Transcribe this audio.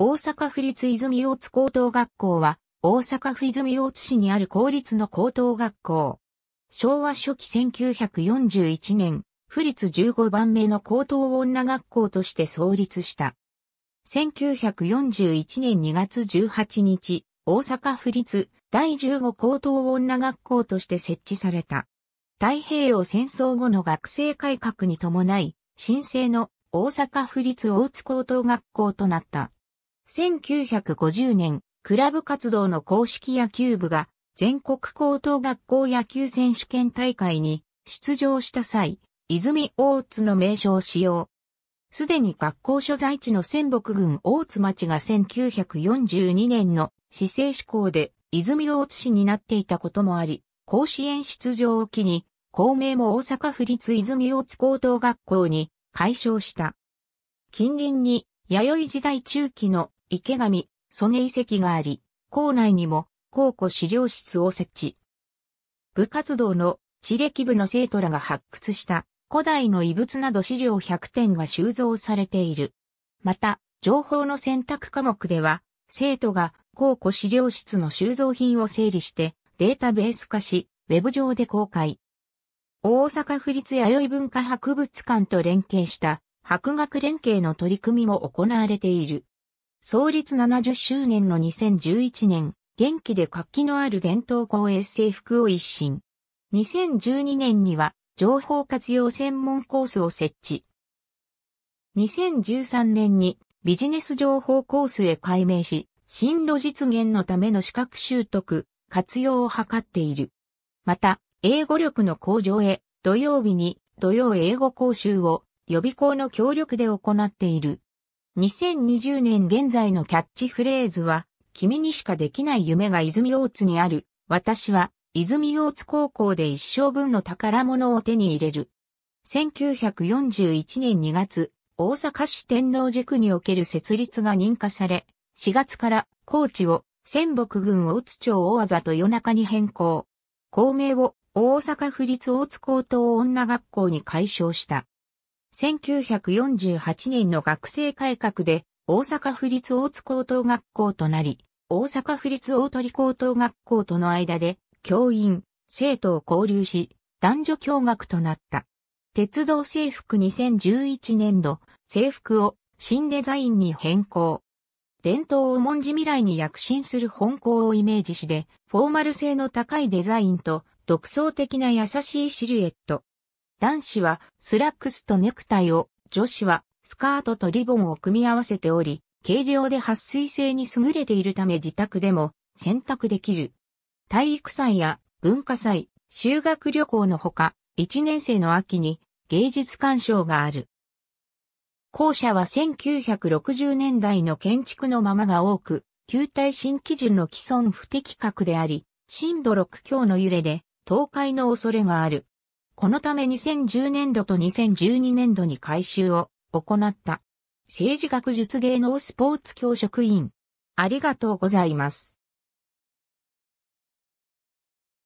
大阪府立泉大津高等学校は、大阪府泉大津市にある公立の高等学校。昭和初期1941年、府立15番目の高等女学校として創立した。1941年2月18日、大阪府立第15高等女学校として設置された。太平洋戦争後の学生改革に伴い、新生の大阪府立大津高等学校となった。1950年、クラブ活動の公式野球部が全国高等学校野球選手権大会に出場した際、泉大津の名称を使用。すでに学校所在地の仙北郡大津町が1942年の市政施行で泉大津市になっていたこともあり、甲子園出場を機に、校名も大阪府立泉大津高等学校に解消した。近隣に弥生時代中期の池上、曽根遺跡があり、校内にも考古資料室を設置。部活動の地歴部の生徒らが発掘した古代の遺物など資料100点が収蔵されている。また、情報の選択科目では、生徒が考古資料室の収蔵品を整理してデータベース化し、ウェブ上で公開。大阪府立弥生文化博物館と連携した博学連携の取り組みも行われている。創立70周年の2011年、元気で活気のある伝統校衛制服を一新。2012年には、情報活用専門コースを設置。2013年にビジネス情報コースへ改名し、進路実現のための資格習得、活用を図っている。また、英語力の向上へ、土曜日に土曜英語講習を予備校の協力で行っている。2020年現在のキャッチフレーズは、君にしかできない夢が泉大津にある。私は、泉大津高校で一生分の宝物を手に入れる。1941年2月、大阪市天皇塾における設立が認可され、4月から高知を仙北郡大津町大技と夜中に変更。校名を大阪府立大津高等女学校に改称した。1948年の学生改革で大阪府立大津高等学校となり、大阪府立大鳥高等学校との間で教員、生徒を交流し、男女共学となった。鉄道制服2011年度、制服を新デザインに変更。伝統を文字未来に躍進する本校をイメージしで、フォーマル性の高いデザインと、独創的な優しいシルエット。男子はスラックスとネクタイを、女子はスカートとリボンを組み合わせており、軽量で撥水性に優れているため自宅でも選択できる。体育祭や文化祭、修学旅行のほか、1年生の秋に芸術鑑賞がある。校舎は1960年代の建築のままが多く、旧体新基準の既存不適格であり、震度6強の揺れで倒壊の恐れがある。このため2010年度と2012年度に改修を行った。政治学術芸能スポーツ教職員。ありがとうございます。